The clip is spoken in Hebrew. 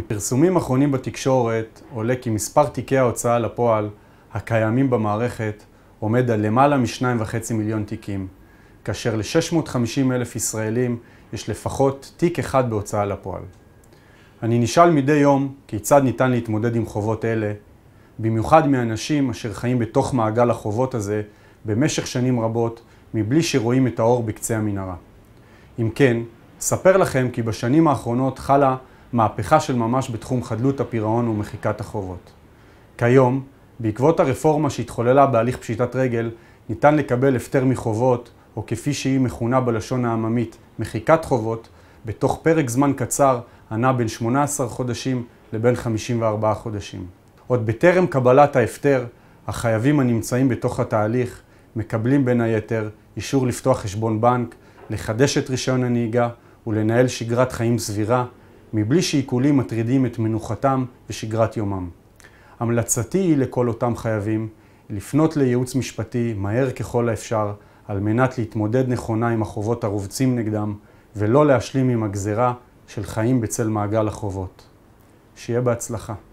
מפרסומים אחרונים בתקשורת עולה כי מספר תיקי ההוצאה לפועל הקיימים במערכת עומד על למעלה מ-2.5 מיליון תיקים, כאשר ל-650 אלף ישראלים יש לפחות תיק אחד בהוצאה לפועל. אני נשאל מדי יום כיצד ניתן להתמודד עם חובות אלה, במיוחד מאנשים אשר חיים בתוך מעגל החובות הזה במשך שנים רבות, מבלי שרואים את האור בקצה המנהרה. אם כן, אספר לכם כי בשנים האחרונות חלה מהפכה של ממש בתחום חדלות הפירעון ומחיקת החובות. כיום, בעקבות הרפורמה שהתחוללה בהליך פשיטת רגל, ניתן לקבל הפטר מחובות, או כפי שהיא מכונה בלשון העממית, מחיקת חובות, בתוך פרק זמן קצר הנע בין 18 חודשים לבין 54 חודשים. עוד בטרם קבלת ההפטר, החייבים הנמצאים בתוך התהליך מקבלים בין היתר אישור לפתוח חשבון בנק, לחדש את רישיון הנהיגה ולנהל שגרת חיים סבירה מבלי שעיקולים מטרידים את מנוחתם ושגרת יומם. המלצתי היא לכל אותם חייבים לפנות לייעוץ משפטי מהר ככל האפשר על מנת להתמודד נכונה עם החובות הרובצים נגדם ולא להשלים עם הגזרה של חיים בצל מעגל החובות. שיהיה בהצלחה.